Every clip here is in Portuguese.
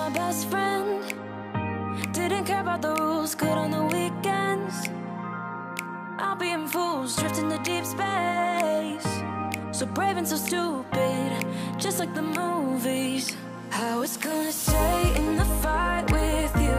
my best friend Didn't care about the rules, good on the weekends I'll be in fools, drifting to deep space So brave and so stupid, just like the movies I was gonna stay in the fight with you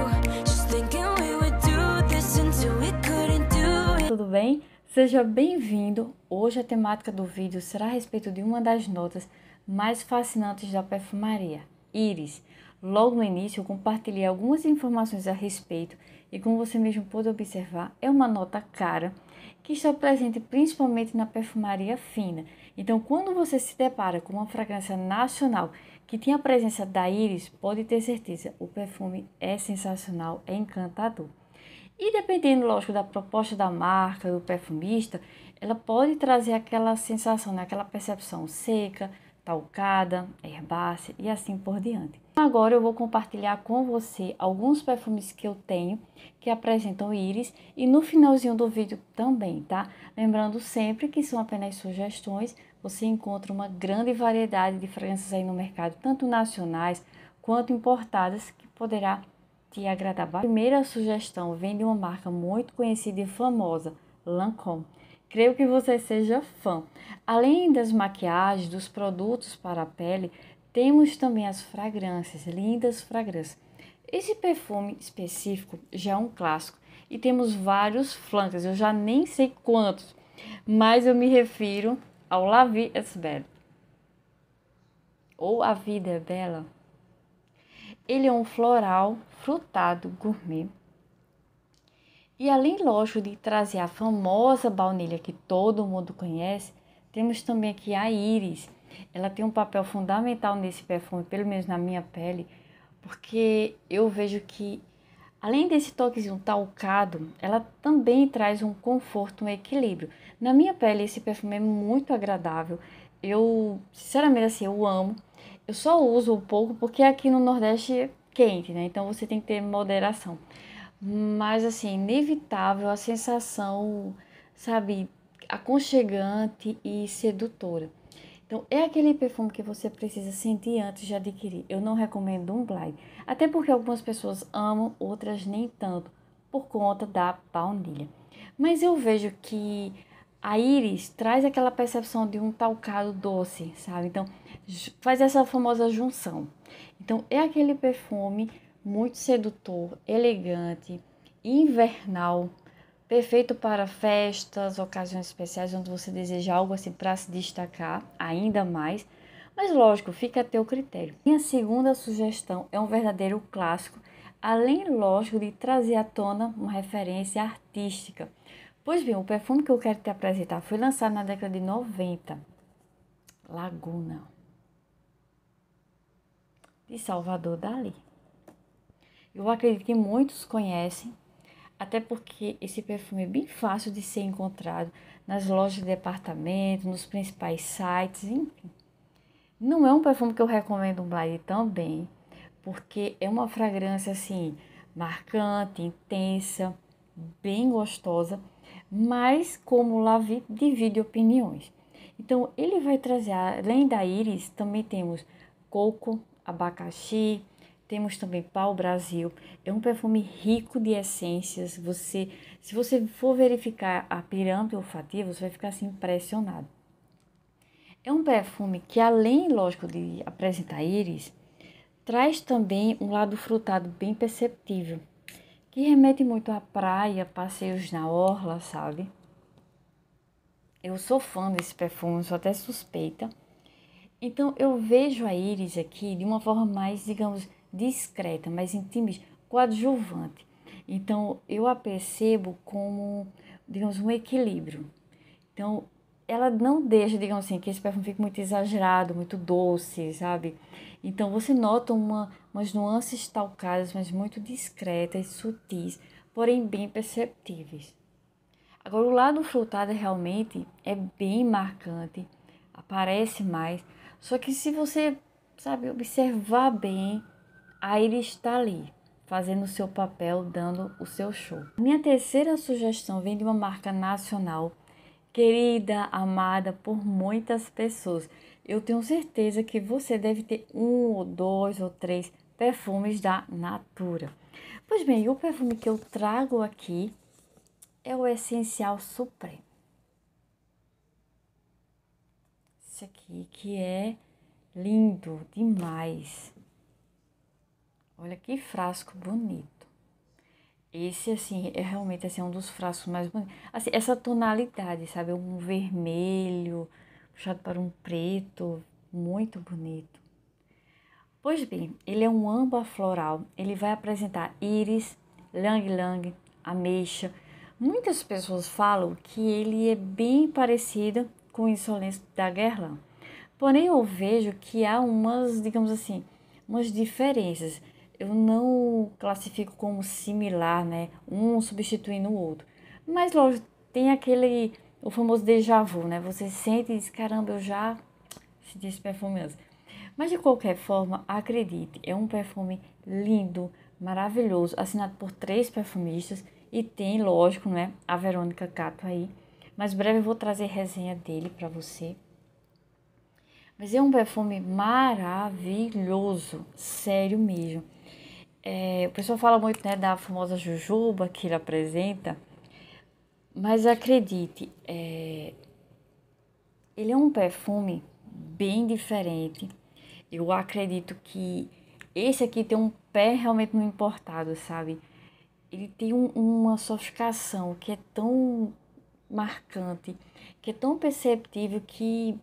Just thinking we would do this until we couldn't do it Tudo bem? Seja bem-vindo! Hoje a temática do vídeo será a respeito de uma das notas mais fascinantes da perfumaria, Iris. Logo no início, compartilhei algumas informações a respeito e, como você mesmo pôde observar, é uma nota cara que está presente principalmente na perfumaria fina. Então, quando você se depara com uma fragrância nacional que tem a presença da íris, pode ter certeza, o perfume é sensacional, é encantador. E dependendo, lógico, da proposta da marca, do perfumista, ela pode trazer aquela sensação, né? aquela percepção seca, talcada, herbácea e assim por diante. Agora eu vou compartilhar com você alguns perfumes que eu tenho que apresentam íris e no finalzinho do vídeo também, tá? Lembrando sempre que são apenas sugestões, você encontra uma grande variedade de fragrâncias aí no mercado, tanto nacionais quanto importadas, que poderá te agradar. A primeira sugestão vem de uma marca muito conhecida e famosa, Lancôme. Creio que você seja fã. Além das maquiagens, dos produtos para a pele, temos também as fragrâncias, lindas fragrâncias. Esse perfume específico já é um clássico e temos vários flancas, eu já nem sei quantos, mas eu me refiro ao La Vie est Belle, ou A Vida é Bela. Ele é um floral frutado gourmet. E além, lógico, de trazer a famosa baunilha que todo mundo conhece, temos também aqui a íris, ela tem um papel fundamental nesse perfume, pelo menos na minha pele, porque eu vejo que além desse toquezinho talcado, ela também traz um conforto, um equilíbrio. Na minha pele esse perfume é muito agradável. Eu, sinceramente assim, eu amo. Eu só uso um pouco porque aqui no Nordeste é quente, né? Então você tem que ter moderação. Mas assim, inevitável a sensação, sabe, aconchegante e sedutora. Então, é aquele perfume que você precisa sentir antes de adquirir. Eu não recomendo um Glide, até porque algumas pessoas amam, outras nem tanto, por conta da baunilha. Mas eu vejo que a íris traz aquela percepção de um talcado doce, sabe? Então, faz essa famosa junção. Então, é aquele perfume muito sedutor, elegante, invernal, Perfeito para festas, ocasiões especiais onde você deseja algo assim para se destacar ainda mais. Mas lógico, fica a teu critério. Minha segunda sugestão é um verdadeiro clássico, além lógico de trazer à tona uma referência artística. Pois bem, o perfume que eu quero te apresentar foi lançado na década de 90. Laguna. De Salvador Dali. Eu acredito que muitos conhecem até porque esse perfume é bem fácil de ser encontrado nas lojas de departamento, nos principais sites, enfim. Não é um perfume que eu recomendo um blade também, porque é uma fragrância assim marcante, intensa, bem gostosa, mas como lá vi, divide opiniões. Então ele vai trazer, além da íris, também temos coco, abacaxi, temos também Pau Brasil, é um perfume rico de essências. Você, se você for verificar a pirâmide olfativa, você vai ficar assim impressionado. É um perfume que além, lógico, de apresentar íris, traz também um lado frutado bem perceptível, que remete muito à praia, passeios na orla, sabe? Eu sou fã desse perfume, sou até suspeita. Então eu vejo a íris aqui de uma forma mais, digamos, discreta, mas intimista, coadjuvante. Então, eu a percebo como, digamos, um equilíbrio. Então, ela não deixa, digamos assim, que esse perfume fique muito exagerado, muito doce, sabe? Então, você nota uma, umas nuances talcadas, mas muito discretas, sutis, porém bem perceptíveis. Agora, o lado frutado realmente é bem marcante, aparece mais. Só que se você, sabe, observar bem, Aí ele está ali, fazendo o seu papel, dando o seu show. Minha terceira sugestão vem de uma marca nacional, querida, amada por muitas pessoas. Eu tenho certeza que você deve ter um ou dois ou três perfumes da Natura. Pois bem, o perfume que eu trago aqui é o Essencial Supremo. Esse aqui que é lindo demais. Olha que frasco bonito. Esse, assim, é realmente assim, é um dos frascos mais bonitos. Assim, essa tonalidade, sabe? Um vermelho puxado para um preto, muito bonito. Pois bem, ele é um âmbar floral. Ele vai apresentar íris, lang-lang, ameixa. Muitas pessoas falam que ele é bem parecido com o insolência da Guerlain. Porém, eu vejo que há umas, digamos assim, umas diferenças eu não classifico como similar, né? Um substituindo o outro. Mas lógico, tem aquele o famoso déjà vu, né? Você sente e diz, caramba, eu já senti esse perfume antes. Mas de qualquer forma, acredite, é um perfume lindo, maravilhoso, assinado por três perfumistas e tem, lógico, né, a Verônica Cato aí. Mas breve eu vou trazer resenha dele para você. Mas é um perfume maravilhoso, sério mesmo. É, o pessoal fala muito né, da famosa jujuba que ele apresenta, mas acredite, é, ele é um perfume bem diferente. Eu acredito que esse aqui tem um pé realmente no importado, sabe? Ele tem um, uma sofisticação que é tão marcante, que é tão perceptível que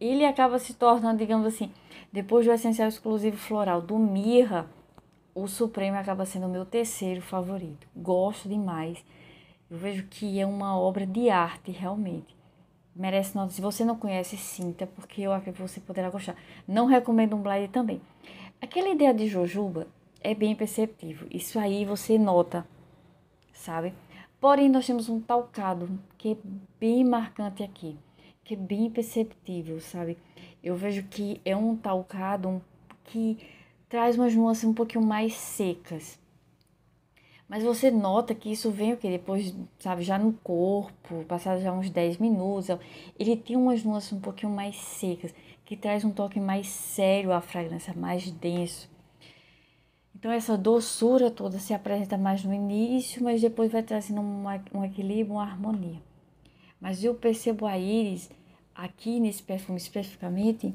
ele acaba se tornando, digamos assim, depois do essencial exclusivo floral do mirra, o Supremo acaba sendo o meu terceiro favorito. Gosto demais. Eu vejo que é uma obra de arte, realmente. Merece nota. Se você não conhece, sinta, porque eu acho que você poderá gostar. Não recomendo um Blind também. Aquela ideia de Jojuba é bem perceptível. Isso aí você nota, sabe? Porém, nós temos um talcado que é bem marcante aqui, que é bem perceptível, sabe? Eu vejo que é um talcado que traz umas nuances um pouquinho mais secas. Mas você nota que isso vem o que depois, sabe, já no corpo, passados já uns 10 minutos, então, ele tem umas nuances um pouquinho mais secas, que traz um toque mais sério à fragrância, mais denso. Então essa doçura toda se apresenta mais no início, mas depois vai trazendo uma, um equilíbrio, uma harmonia. Mas eu percebo a íris aqui nesse perfume especificamente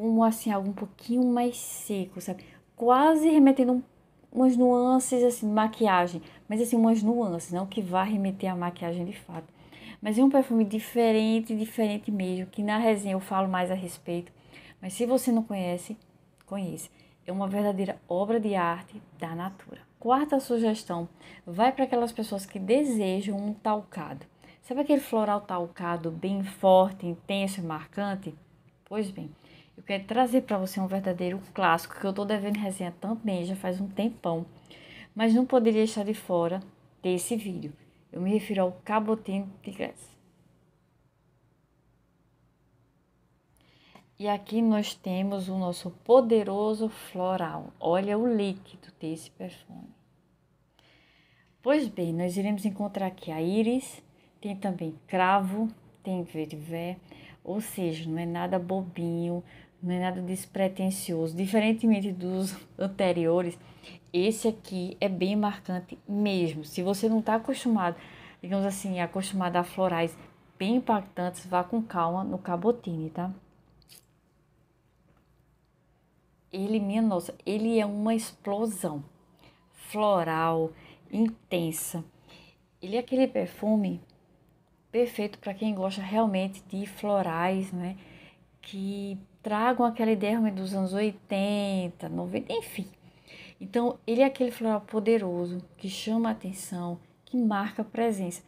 como assim, algo um pouquinho mais seco, sabe? Quase remetendo um, umas nuances, assim, maquiagem. Mas assim, umas nuances, não que vá remeter à maquiagem de fato. Mas é um perfume diferente, diferente mesmo, que na resenha eu falo mais a respeito. Mas se você não conhece, conheça. É uma verdadeira obra de arte da natura. Quarta sugestão, vai para aquelas pessoas que desejam um talcado. Sabe aquele floral talcado bem forte, intenso e marcante? Pois bem, eu quero trazer para você um verdadeiro clássico que eu tô devendo resenha também, já faz um tempão, mas não poderia estar de fora desse vídeo. Eu me refiro ao cabotinho de Grécia. E aqui nós temos o nosso poderoso floral. Olha o líquido desse perfume. Pois bem, nós iremos encontrar aqui a íris, tem também cravo, tem verivé, ou seja, não é nada bobinho, não é nada despretensioso. Diferentemente dos anteriores, esse aqui é bem marcante mesmo. Se você não está acostumado, digamos assim, acostumado a florais bem impactantes, vá com calma no cabotine, tá? Ele, minha nossa, ele é uma explosão floral, intensa. Ele é aquele perfume perfeito para quem gosta realmente de florais, né? Que tragam aquela ideia dos anos 80, 90, enfim. Então, ele é aquele floral poderoso, que chama a atenção, que marca a presença.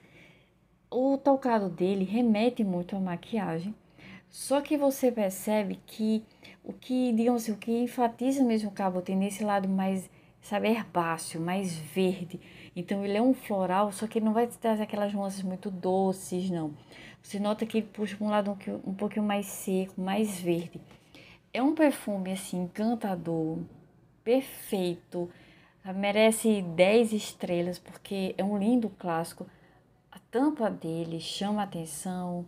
O tocado dele remete muito à maquiagem, só que você percebe que o que, digamos assim, o que enfatiza mesmo o cabo tem nesse lado mais sabe, herbáceo, mais verde. Então ele é um floral, só que ele não vai te trazer aquelas nuances muito doces, não. Você nota que ele puxa para um lado um, pouquinho mais seco, mais verde. É um perfume, assim, encantador, perfeito, merece 10 estrelas, porque é um lindo clássico. A tampa dele chama a atenção,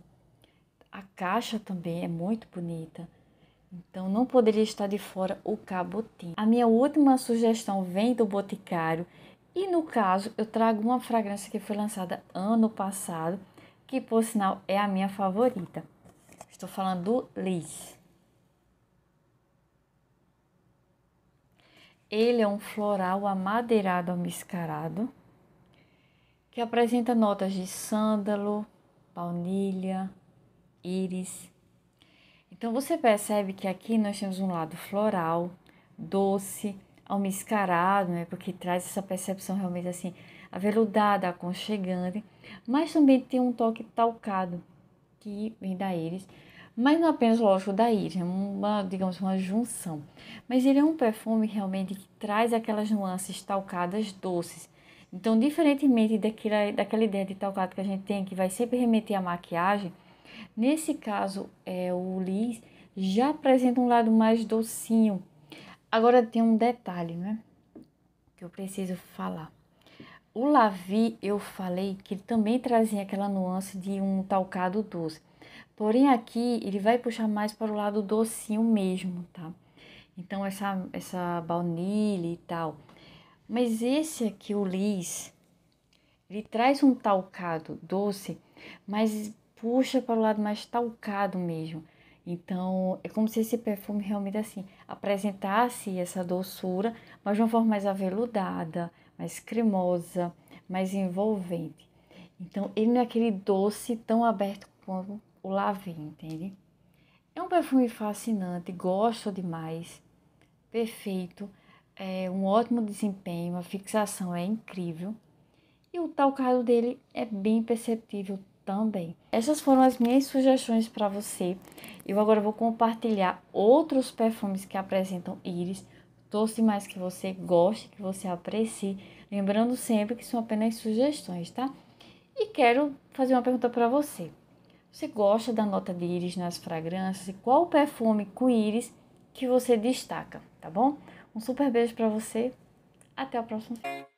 a caixa também é muito bonita. Então não poderia estar de fora o cabotinho. A minha última sugestão vem do Boticário e no caso eu trago uma fragrância que foi lançada ano passado, que por sinal é a minha favorita. Estou falando do Liz. Ele é um floral amadeirado amiscarado que apresenta notas de sândalo, baunilha, íris, então você percebe que aqui nós temos um lado floral, doce, almiscarado, né? Porque traz essa percepção realmente assim, aveludada, aconchegante, mas também tem um toque talcado que vem da íris, mas não é apenas lógico da íris, é uma, digamos, uma junção. Mas ele é um perfume realmente que traz aquelas nuances talcadas doces. Então, diferentemente daquela, daquela ideia de talcado que a gente tem, que vai sempre remeter à maquiagem, Nesse caso, é, o Lis já apresenta um lado mais docinho. Agora tem um detalhe, né? Que eu preciso falar. O Lavi, eu falei que ele também trazia aquela nuance de um talcado doce. Porém, aqui ele vai puxar mais para o lado docinho mesmo, tá? Então, essa, essa baunilha e tal. Mas esse aqui, o Lis, ele traz um talcado doce, mas puxa para o lado mais talcado mesmo. Então, é como se esse perfume realmente assim apresentasse essa doçura, mas de uma forma mais aveludada, mais cremosa, mais envolvente. Então, ele não é aquele doce tão aberto como o Lavê, entende? É um perfume fascinante, gosto demais, perfeito, é um ótimo desempenho, a fixação é incrível e o talcado dele é bem perceptível também. Essas foram as minhas sugestões para você. Eu agora vou compartilhar outros perfumes que apresentam íris. Torce mais que você goste, que você aprecie. Lembrando sempre que são apenas sugestões, tá? E quero fazer uma pergunta para você. Você gosta da nota de íris nas fragrâncias? E qual perfume com íris que você destaca, tá bom? Um super beijo para você. Até a próxima.